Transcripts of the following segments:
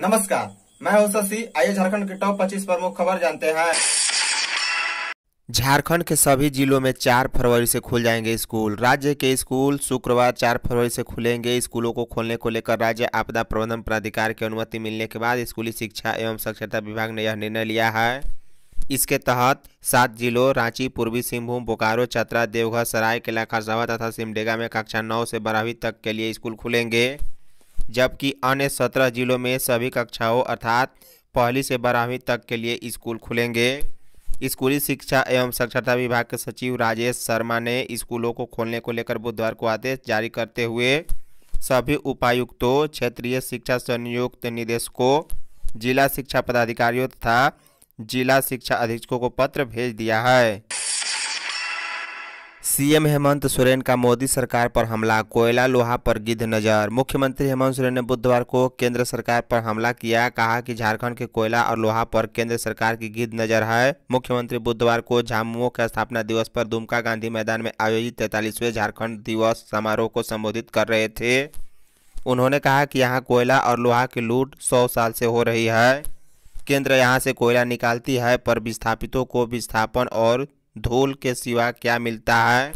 नमस्कार मैं हूं शशि आइए झारखंड के टॉप 25 प्रमुख खबर जानते हैं झारखंड के सभी जिलों में चार फरवरी से खुल जाएंगे स्कूल राज्य के स्कूल शुक्रवार चार फरवरी से खुलेंगे स्कूलों को खोलने को लेकर राज्य आपदा प्रबंधन प्राधिकार की अनुमति मिलने के बाद स्कूली शिक्षा एवं साक्षरता विभाग ने यह निर्णय लिया है इसके तहत सात जिलों रांची पूर्वी सिंहभूम बोकारो चतरा देवघर सरायकेला खरसावा तथा सिमडेगा में कक्षा नौ से बारहवीं तक के लिए स्कूल खुलेंगे जबकि अन्य सत्रह जिलों में सभी कक्षाओं अर्थात पहली से बारहवीं तक के लिए स्कूल खुलेंगे स्कूली शिक्षा एवं साक्षरता विभाग के सचिव राजेश शर्मा ने स्कूलों को खोलने को लेकर बुधवार को आदेश जारी करते हुए सभी उपायुक्तों क्षेत्रीय शिक्षा संयुक्त निदेशकों जिला शिक्षा पदाधिकारियों तथा जिला शिक्षा अधीक्षकों को पत्र भेज दिया है सीएम हेमंत सोरेन का मोदी सरकार पर हमला कोयला लोहा पर गिद्ध नजर मुख्यमंत्री हेमंत सोरेन ने बुधवार को केंद्र सरकार पर हमला किया कहा कि झारखंड के कोयला और लोहा पर केंद्र सरकार की गिद्ध नजर है मुख्यमंत्री बुधवार को झामुओं के स्थापना दिवस पर दुमका गांधी मैदान में आयोजित तैतालीसवें झारखंड दिवस समारोह को संबोधित कर रहे थे उन्होंने कहा कि यहाँ कोयला और लोहा की लूट सौ साल से हो रही है केंद्र यहाँ से कोयला निकालती है पर विस्थापितों को विस्थापन और धूल के सिवा क्या मिलता है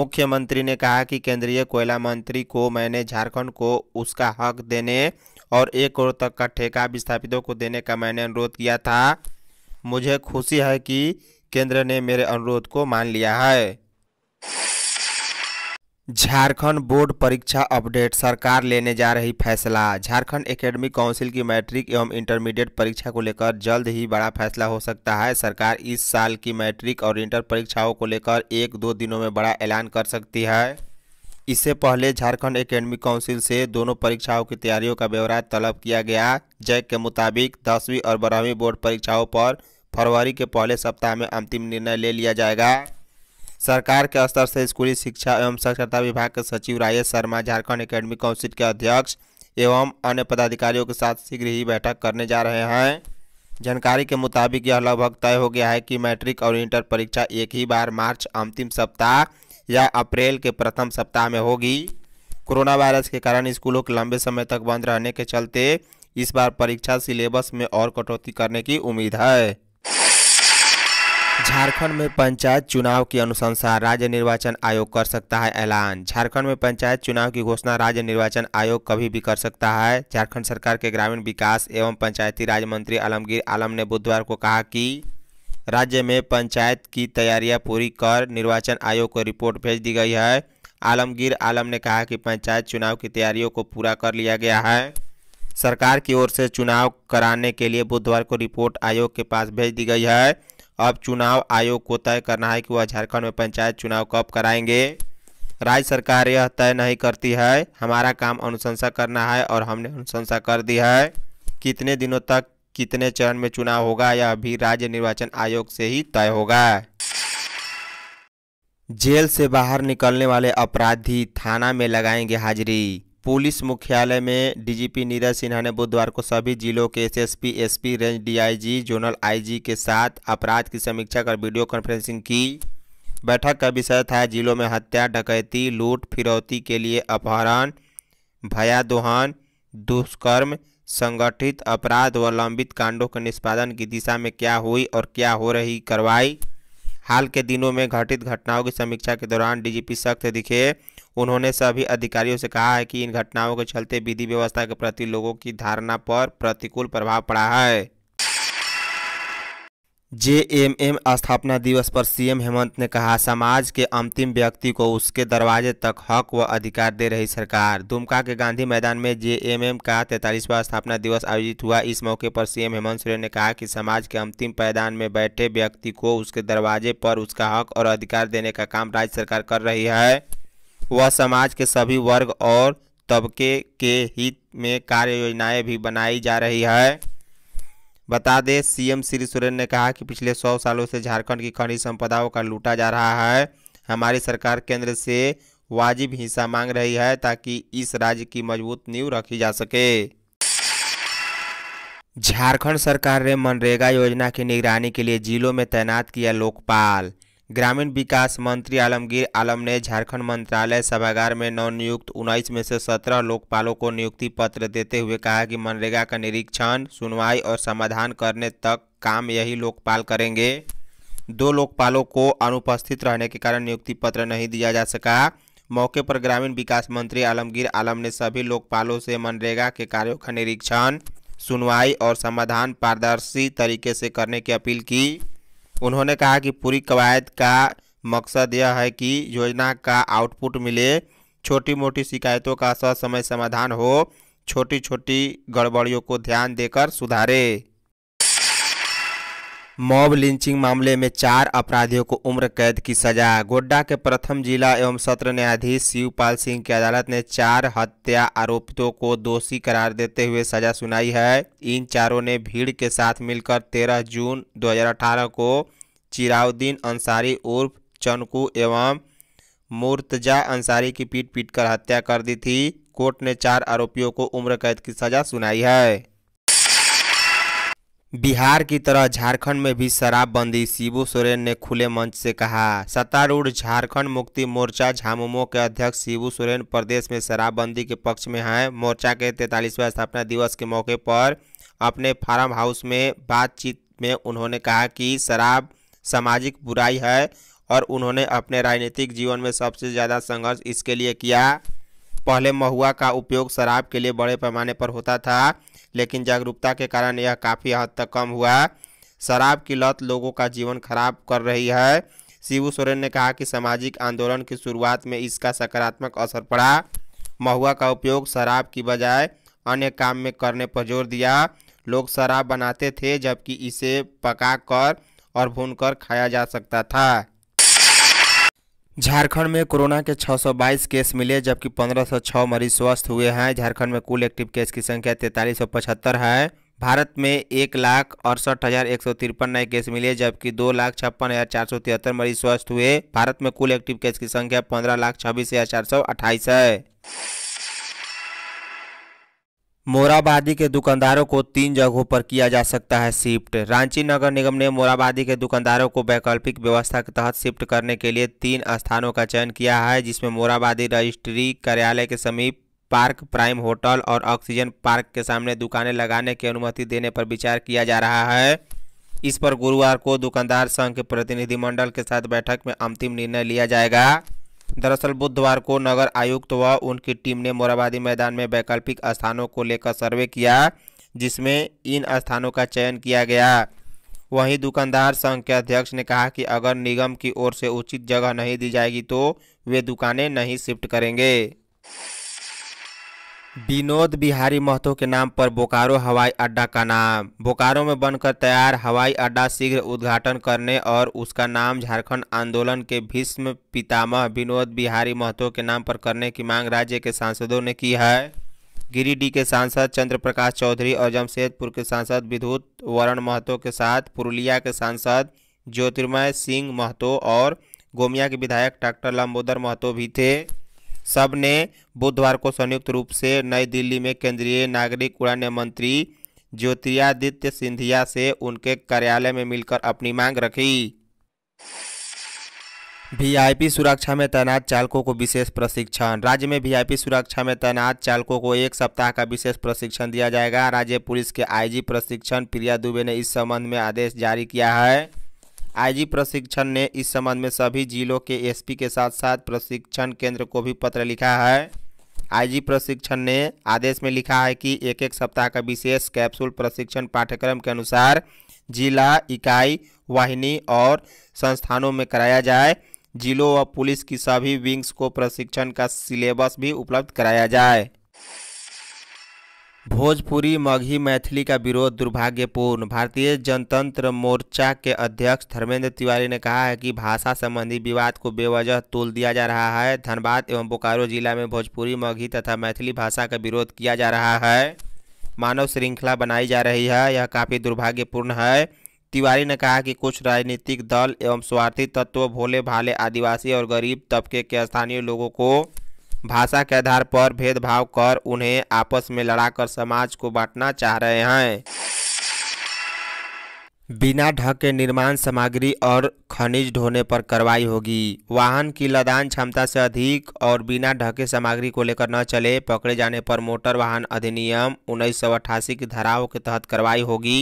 मुख्यमंत्री ने कहा कि केंद्रीय कोयला मंत्री को मैंने झारखंड को उसका हक देने और एक करोड़ तक का ठेका विस्थापितों को देने का मैंने अनुरोध किया था मुझे खुशी है कि केंद्र ने मेरे अनुरोध को मान लिया है झारखंड बोर्ड परीक्षा अपडेट सरकार लेने जा रही फैसला झारखंड एकेडमिक काउंसिल की मैट्रिक एवं इंटरमीडिएट परीक्षा को लेकर जल्द ही बड़ा फैसला हो सकता है सरकार इस साल की मैट्रिक और इंटर परीक्षाओं को लेकर एक दो दिनों में बड़ा ऐलान कर सकती है इससे पहले झारखंड एकेडमिक काउंसिल से दोनों परीक्षाओं की तैयारियों का ब्यौरा तलब किया गया जैक के मुताबिक दसवीं और बारहवीं बोर्ड परीक्षाओं पर फरवरी के पहले सप्ताह में अंतिम निर्णय ले लिया जाएगा सरकार के स्तर से स्कूली शिक्षा एवं साक्षरता विभाग के सचिव राजेश शर्मा झारखंड एकेडमी काउंसिल के अध्यक्ष एवं अन्य पदाधिकारियों के साथ शीघ्र ही बैठक करने जा रहे हैं जानकारी के मुताबिक यह लगभग तय हो गया है कि मैट्रिक और इंटर परीक्षा एक ही बार मार्च अंतिम सप्ताह या अप्रैल के प्रथम सप्ताह में होगी कोरोना वायरस के कारण स्कूलों के लंबे समय तक बंद रहने के चलते इस बार परीक्षा सिलेबस में और कटौती करने की उम्मीद है झारखंड में पंचायत चुनाव की अनुशंसा राज्य निर्वाचन आयोग कर सकता है ऐलान झारखंड में पंचायत चुनाव की घोषणा राज्य निर्वाचन आयोग कभी भी कर सकता है झारखंड सरकार के ग्रामीण विकास एवं पंचायती राज मंत्री आलमगीर आलम ने बुधवार को कहा कि राज्य में पंचायत की तैयारियां पूरी कर निर्वाचन आयोग को रिपोर्ट भेज दी गई है आलमगीर आलम ने कहा कि पंचायत चुनाव की तैयारियों को पूरा कर लिया गया है सरकार की ओर से चुनाव कराने के लिए बुधवार को रिपोर्ट आयोग के पास भेज दी गई है अब चुनाव आयोग को तय करना है कि वह झारखंड में पंचायत चुनाव कब कराएंगे राज्य सरकार यह तय नहीं करती है हमारा काम अनुशंसा करना है और हमने अनुशंसा कर दी है कितने दिनों तक कितने चरण में चुनाव होगा यह भी राज्य निर्वाचन आयोग से ही तय होगा जेल से बाहर निकलने वाले अपराधी थाना में लगाएंगे हाजिरी पुलिस मुख्यालय में डीजीपी नीरज सिन्हा ने बुधवार को सभी जिलों के SSP, SP, range DIG, zonal IG के साथ अपराध की समीक्षा कर वीडियो कॉन्फ्रेंसिंग की बैठक का विषय था जिलों में हत्या डकैती लूट फिरौती के लिए अपहरण भया दोहन दुष्कर्म संगठित अपराध व लंबित कांडों के निष्पादन की दिशा में क्या हुई और क्या हो रही कार्रवाई हाल के दिनों में घटित घटनाओं की समीक्षा के दौरान डीजीपी सख्त दिखे उन्होंने सभी अधिकारियों से कहा है कि इन घटनाओं के चलते विधि व्यवस्था के प्रति लोगों की धारणा पर प्रतिकूल प्रभाव पड़ा है जेएमएम स्थापना दिवस पर सीएम हेमंत ने कहा समाज के अंतिम व्यक्ति को उसके दरवाजे तक हक व अधिकार दे रही सरकार दुमका के गांधी मैदान में जेएमएम का तैंतालीसवां स्थापना दिवस आयोजित हुआ इस मौके पर सीएम हेमंत सोरेन ने कहा कि समाज के अंतिम पैदान में बैठे व्यक्ति को उसके दरवाजे पर उसका हक और अधिकार देने का काम राज्य सरकार कर रही है वह समाज के सभी वर्ग और तबके के हित में कार्य योजनाएं भी बनाई जा रही है बता दें सीएम श्री सोरेन ने कहा कि पिछले सौ सालों से झारखंड की खनिज संपदाओं का लूटा जा रहा है हमारी सरकार केंद्र से वाजिब हिस्सा मांग रही है ताकि इस राज्य की मजबूत नींव रखी जा सके झारखंड सरकार ने मनरेगा योजना की निगरानी के लिए जिलों में तैनात किया लोकपाल ग्रामीण विकास मंत्री आलमगीर आलम ने झारखंड मंत्रालय सभागार में नवनियुक्त उन्नीस में से सत्रह लोकपालों को नियुक्ति पत्र देते हुए कहा कि मनरेगा का निरीक्षण सुनवाई और समाधान करने तक काम यही लोकपाल करेंगे दो लोकपालों को अनुपस्थित रहने के कारण नियुक्ति पत्र नहीं दिया जा सका मौके पर ग्रामीण विकास मंत्री आलमगीर आलम ने सभी लोकपालों से मनरेगा के कार्यों का निरीक्षण सुनवाई और समाधान पारदर्शी तरीके से करने की अपील की उन्होंने कहा कि पूरी कवायद का मकसद यह है कि योजना का आउटपुट मिले छोटी मोटी शिकायतों का ससमय समाधान हो छोटी छोटी गड़बड़ियों को ध्यान देकर सुधारे मॉब लिंचिंग मामले में चार अपराधियों को उम्र कैद की सजा गोड्डा के प्रथम जिला एवं सत्र न्यायाधीश शिवपाल सिंह की अदालत ने चार हत्या आरोपितों को दोषी करार देते हुए सजा सुनाई है इन चारों ने भीड़ के साथ मिलकर 13 जून 2018 को चिराउद्दीन अंसारी उर्फ चनकू एवं मुर्तजा अंसारी की पीट पीट कर हत्या कर दी थी कोर्ट ने चार आरोपियों को उम्र कैद की सजा सुनाई है बिहार की तरह झारखंड में भी शराबबंदी शिबू सोरेन ने खुले मंच से कहा सत्तारूढ़ झारखंड मुक्ति मोर्चा झामुमो के अध्यक्ष शिबू सोरेन प्रदेश में शराबबंदी के पक्ष में हैं मोर्चा के तैतालीसवें स्थापना दिवस के मौके पर अपने फार्म हाउस में बातचीत में उन्होंने कहा कि शराब सामाजिक बुराई है और उन्होंने अपने राजनीतिक जीवन में सबसे ज़्यादा संघर्ष इसके लिए किया पहले महुआ का उपयोग शराब के लिए बड़े पैमाने पर होता था लेकिन जागरूकता के कारण यह काफ़ी हद तक कम हुआ शराब की लत लोगों का जीवन खराब कर रही है शिवू सोरेन ने कहा कि सामाजिक आंदोलन की शुरुआत में इसका सकारात्मक असर पड़ा महुआ का उपयोग शराब की बजाय अन्य काम में करने पर जोर दिया लोग शराब बनाते थे जबकि इसे पकाकर और भूनकर खाया जा सकता था झारखंड में कोरोना के 622 केस मिले जबकि 1506 मरीज स्वस्थ हुए हैं झारखंड में कुल एक्टिव केस की संख्या तैंतालीस है भारत में एक लाख अड़सठ हज़ार एक सौ तिरपन नए केस मिले जबकि दो लाख छप्पन हज़ार चार सौ तिहत्तर मरीज स्वस्थ हुए भारत में कुल एक्टिव केस की संख्या पंद्रह लाख छब्बीस हज़ार चार सौ अट्ठाईस है मोराबादी के दुकानदारों को तीन जगहों पर किया जा सकता है शिफ्ट रांची नगर निगम ने मोराबादी के दुकानदारों को वैकल्पिक व्यवस्था के तहत शिफ्ट करने के लिए तीन स्थानों का चयन किया है जिसमें मोराबादी रजिस्ट्री कार्यालय के समीप पार्क प्राइम होटल और ऑक्सीजन पार्क के सामने दुकानें लगाने की अनुमति देने पर विचार किया जा रहा है इस पर गुरुवार को दुकानदार संघ के प्रतिनिधिमंडल के साथ बैठक में अंतिम निर्णय लिया जाएगा दरअसल बुधवार को नगर आयुक्त व उनकी टीम ने मोराबादी मैदान में वैकल्पिक स्थानों को लेकर सर्वे किया जिसमें इन स्थानों का चयन किया गया वहीं दुकानदार संघ के अध्यक्ष ने कहा कि अगर निगम की ओर से उचित जगह नहीं दी जाएगी तो वे दुकानें नहीं शिफ्ट करेंगे विनोद बिहारी महतो के नाम पर बोकारो हवाई अड्डा का नाम बोकारो में बनकर तैयार हवाई अड्डा शीघ्र उद्घाटन करने और उसका नाम झारखंड आंदोलन के भीष्म पितामह विनोद बिहारी महतो के नाम पर करने की मांग राज्य के सांसदों ने की है गिरिडीह के सांसद चंद्र प्रकाश चौधरी और जमशेदपुर के सांसद विद्युत वरण महतो के साथ पुरुलिया के सांसद ज्योतिर्मय सिंह महतो और गोमिया के विधायक डॉक्टर लंबोदर महतो भी थे सब ने बुधवार को संयुक्त रूप से नई दिल्ली में केंद्रीय नागरिक उड़ान मंत्री ज्योतिरादित्य सिंधिया से उनके कार्यालय में मिलकर अपनी मांग रखी वीआईपी सुरक्षा में तैनात चालकों को विशेष प्रशिक्षण राज्य में वीआईपी सुरक्षा में तैनात चालकों को एक सप्ताह का विशेष प्रशिक्षण दिया जाएगा राज्य पुलिस के आईजी प्रशिक्षण प्रिया दुबे ने इस संबंध में आदेश जारी किया है आईजी प्रशिक्षण ने इस संबंध में सभी जिलों के एसपी के साथ साथ प्रशिक्षण केंद्र को भी पत्र लिखा है आईजी प्रशिक्षण ने आदेश में लिखा है कि एक एक सप्ताह का विशेष कैप्सूल प्रशिक्षण पाठ्यक्रम के अनुसार जिला इकाई वाहिनी और संस्थानों में कराया जाए जिलों व पुलिस की सभी विंग्स को प्रशिक्षण का सिलेबस भी उपलब्ध कराया जाए भोजपुरी मगही मैथिली का विरोध दुर्भाग्यपूर्ण भारतीय जनतंत्र मोर्चा के अध्यक्ष धर्मेंद्र तिवारी ने कहा है कि भाषा संबंधी विवाद को बेवजह तोल दिया जा रहा है धनबाद एवं बोकारो जिला में भोजपुरी मगही तथा मैथिली भाषा का विरोध किया जा रहा है मानव श्रृंखला बनाई जा रही है यह काफ़ी दुर्भाग्यपूर्ण है तिवारी ने कहा कि कुछ राजनीतिक दल एवं स्वार्थी तत्व भोले भाले आदिवासी और गरीब तबके के स्थानीय लोगों को भाषा के आधार पर भेदभाव कर उन्हें आपस में लड़ाकर समाज को बांटना चाह रहे हैं बिना ढक के निर्माण सामग्री और खनिज ढोने पर कार्रवाई होगी वाहन की लदान क्षमता से अधिक और बिना ढके सामग्री को लेकर न चले पकड़े जाने पर मोटर वाहन अधिनियम उन्नीस की धाराओं के तहत कार्रवाई होगी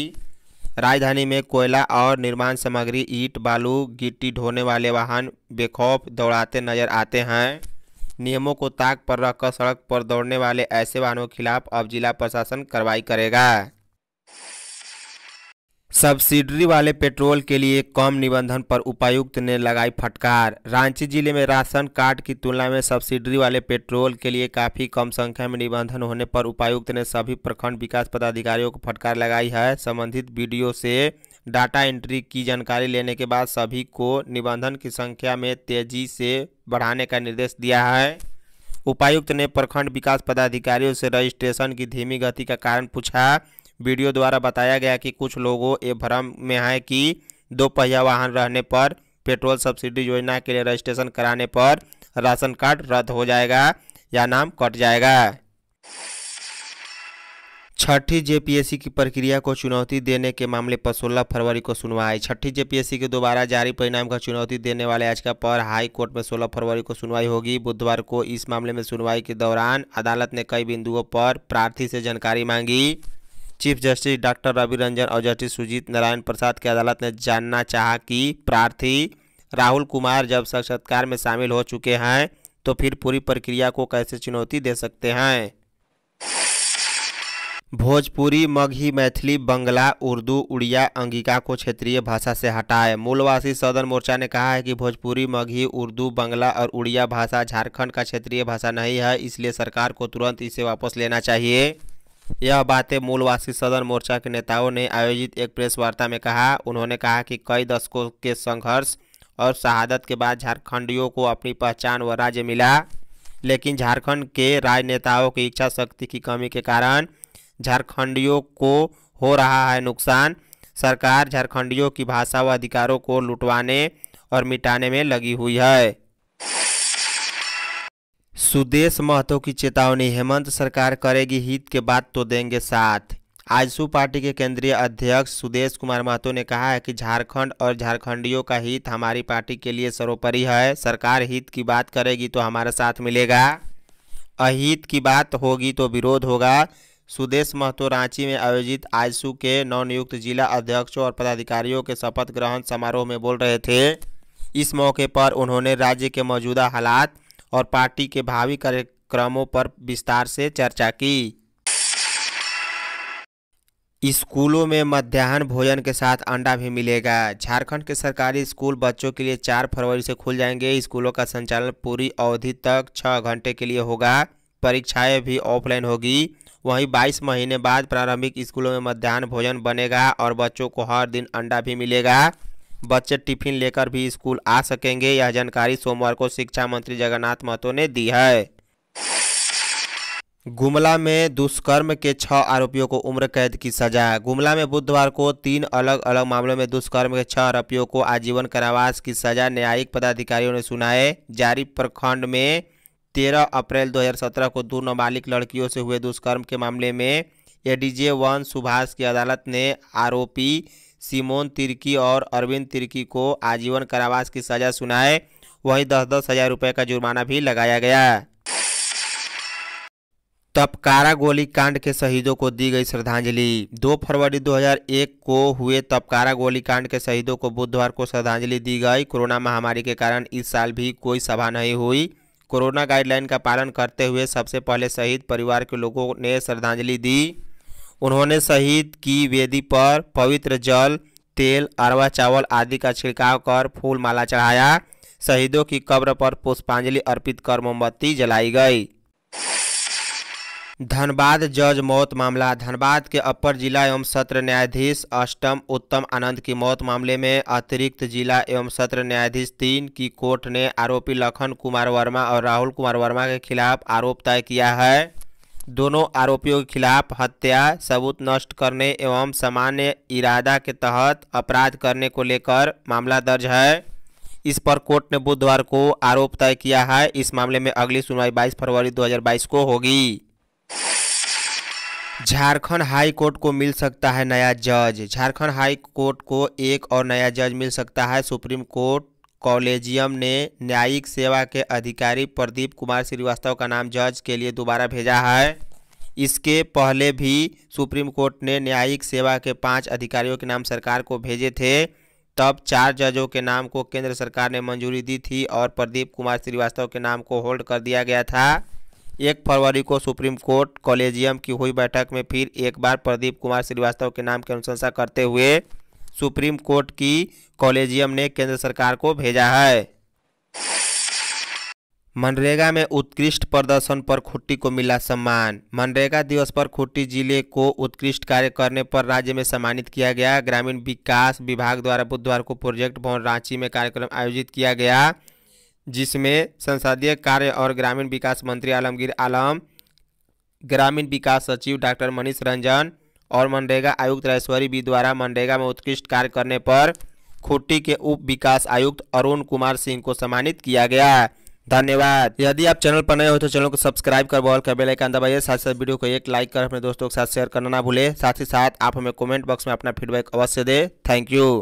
राजधानी में कोयला और निर्माण सामग्री ईट बालू गिट्टी ढोने वाले वाहन बेखौफ दौड़ाते नजर आते हैं नियमों को ताक पर रखकर सड़क पर दौड़ने वाले ऐसे वाहनों के खिलाफ अब जिला प्रशासन कार्रवाई करेगा सब्सिडरी वाले पेट्रोल के लिए कम निबंधन पर उपायुक्त ने लगाई फटकार रांची जिले में राशन कार्ड की तुलना में सब्सिडरी वाले पेट्रोल के लिए काफ़ी कम संख्या में निबंधन होने पर उपायुक्त ने सभी प्रखंड विकास पदाधिकारियों को फटकार लगाई है संबंधित वीडियो से डाटा एंट्री की जानकारी लेने के बाद सभी को निबंधन की संख्या में तेजी से बढ़ाने का निर्देश दिया है उपायुक्त ने प्रखंड विकास पदाधिकारियों से रजिस्ट्रेशन की धीमी गति का कारण पूछा वीडियो द्वारा बताया गया कि कुछ लोगों ये भ्रम में है कि दो पहिया वाहन रहने पर पेट्रोल सब्सिडी योजना के लिए रजिस्ट्रेशन कराने पर राशन कार्ड रद्द हो जाएगा या नाम कट जाएगा छठी जेपीएससी की प्रक्रिया को चुनौती देने के मामले पर सोलह फरवरी को सुनवाई छठी जेपीएससी के दोबारा जारी परिणाम का चुनौती देने वाले याचिका पर हाई कोर्ट में सोलह फरवरी को सुनवाई होगी बुधवार को इस मामले में सुनवाई के दौरान अदालत ने कई बिंदुओं पर प्रार्थी से जानकारी मांगी chief justice doctor Ravi Ranjan और जस्टिस सुजीत नारायण प्रसाद की अदालत ने जानना चाहा कि प्रार्थी राहुल कुमार जब साक्षात्कार में शामिल हो चुके हैं तो फिर पूरी प्रक्रिया को कैसे चुनौती दे सकते हैं भोजपुरी मगही मैथिली बंगला उर्दू उड़िया अंगिका को क्षेत्रीय भाषा से हटाए मूलवासी सदन मोर्चा ने कहा है कि भोजपुरी मगही उर्दू बंगला और उड़िया भाषा झारखंड का क्षेत्रीय भाषा नहीं है इसलिए सरकार को तुरंत इसे वापस लेना चाहिए यह बातें मूलवासी सदन मोर्चा के नेताओं ने आयोजित एक प्रेस वार्ता में कहा उन्होंने कहा कि कई दशकों के संघर्ष और शहादत के बाद झारखंडियों को अपनी पहचान व राज्य मिला लेकिन झारखंड के राजनेताओं की इच्छा शक्ति की कमी के कारण झारखंडियों को हो रहा है नुकसान सरकार झारखंडियों की भाषा व अधिकारों को लुटवाने और मिटाने में लगी हुई है सुदेश महतो की चेतावनी हेमंत सरकार करेगी हित के बात तो देंगे साथ आजसू पार्टी के केंद्रीय अध्यक्ष सुदेश कुमार महतो ने कहा है कि झारखंड और झारखंडियों का हित हमारी पार्टी के लिए सर्वोपरि है सरकार हित की बात करेगी तो हमारा साथ मिलेगा अहित की बात होगी तो विरोध होगा सुदेश महतो रांची में आयोजित आजसू के नवनियुक्त जिला अध्यक्षों और पदाधिकारियों के शपथ ग्रहण समारोह में बोल रहे थे इस मौके पर उन्होंने राज्य के मौजूदा हालात और पार्टी के भावी कार्यक्रमों पर विस्तार से चर्चा की स्कूलों में मध्याह्न भोजन के साथ अंडा भी मिलेगा झारखंड के सरकारी स्कूल बच्चों के लिए चार फरवरी से खुल जाएंगे स्कूलों का संचालन पूरी अवधि तक छह घंटे के लिए होगा परीक्षाएं भी ऑफलाइन होगी वहीं 22 महीने बाद प्रारंभिक स्कूलों में मध्यान्ह भोजन बनेगा और बच्चों को हर दिन अंडा भी मिलेगा बच्चे टिफिन लेकर भी स्कूल आ सकेंगे यह जानकारी सोमवार को शिक्षा मंत्री जगन्नाथ महतो ने दी है गुमला में दुष्कर्म के छह आरोपियों को उम्र कैद की सजा गुमला में बुधवार को तीन अलग अलग मामलों में दुष्कर्म के छह आरोपियों को आजीवन कारावास की सजा न्यायिक पदाधिकारियों ने सुनाए जारी प्रखंड में तेरह अप्रैल 2017 को दो नाबालिग लड़कियों से हुए दुष्कर्म के मामले में एडीजे वन सुभाष की अदालत ने आरोपी सिमोन तिर्की और अरविंद तिर्की को आजीवन कारावास की सजा सुनाए वहीं दस दस हजार रुपये का जुर्माना भी लगाया गया तपकारा गोलीकांड के शहीदों को दी गई श्रद्धांजलि 2 फरवरी 2001 को हुए तपकारा गोलीकांड के शहीदों को बुधवार को श्रद्धांजलि दी गई कोरोना महामारी के कारण इस साल भी कोई सभा नहीं हुई कोरोना गाइडलाइन का पालन करते हुए सबसे पहले शहीद परिवार के लोगों ने श्रद्धांजलि दी उन्होंने शहीद की वेदी पर पवित्र जल तेल अरवा चावल आदि का छिड़काव कर फूल माला चढ़ाया शहीदों की कब्र पर पुष्पांजलि अर्पित कर मोमबत्ती जलाई गई धनबाद जज मौत मामला धनबाद के अपर जिला एवं सत्र न्यायाधीश अष्टम उत्तम आनंद की मौत मामले में अतिरिक्त जिला एवं सत्र न्यायाधीश तीन की कोर्ट ने आरोपी लखन कुमार वर्मा और राहुल कुमार वर्मा के खिलाफ आरोप तय किया है दोनों आरोपियों के खिलाफ हत्या सबूत नष्ट करने एवं सामान्य इरादा के तहत अपराध करने को लेकर मामला दर्ज है इस पर कोर्ट ने बुधवार को आरोप तय किया है इस मामले में अगली सुनवाई 22 फरवरी 2022 को होगी झारखंड हाई कोर्ट को मिल सकता है नया जज झारखंड हाई कोर्ट को एक और नया जज मिल सकता है सुप्रीम कोर्ट कॉलेजियम ने न्यायिक सेवा के अधिकारी प्रदीप कुमार श्रीवास्तव का नाम जज के लिए दोबारा भेजा है इसके पहले भी सुप्रीम कोर्ट ने न्यायिक सेवा के पांच अधिकारियों के नाम सरकार को भेजे थे तब चार जजों के नाम को केंद्र सरकार ने मंजूरी दी थी और प्रदीप कुमार श्रीवास्तव के नाम को होल्ड कर दिया गया था एक फरवरी को सुप्रीम कोर्ट कॉलेजियम की हुई बैठक में फिर एक बार प्रदीप कुमार श्रीवास्तव के नाम की अनुशंसा करते हुए सुप्रीम कोर्ट की कॉलेजियम ने केंद्र सरकार को भेजा है मनरेगा में उत्कृष्ट प्रदर्शन पर खुट्टी को मिला सम्मान मनरेगा दिवस पर खुट्टी जिले को उत्कृष्ट कार्य करने पर राज्य में सम्मानित किया गया ग्रामीण विकास विभाग द्वारा बुधवार को प्रोजेक्ट भवन रांची में कार्यक्रम आयोजित किया गया जिसमें संसदीय कार्य और ग्रामीण विकास मंत्री आलमगीर आलम ग्रामीण विकास सचिव डॉक्टर मनीष रंजन और मनरेगा आयुक्त राजेश्वरी बी द्वारा मनरेगा में उत्कृष्ट कार्य करने पर खुट्टी के उप विकास आयुक्त अरुण कुमार सिंह को सम्मानित किया गया धन्यवाद यदि आप चैनल पर नए हो तो चैनल को सब्सक्राइब कर बॉल कर बेलाइकन दबाइए साथ साथ वीडियो को एक लाइक कर अपने दोस्तों के साथ शेयर करना ना भूले साथ ही साथ आप हमें कमेंट बॉक्स में अपना फीडबैक अवश्य दें थैंक यू